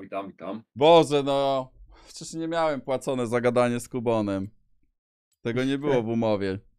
witam, witam. Boże, no. Przecież nie miałem płacone zagadanie z Kubonem. Tego nie było w umowie.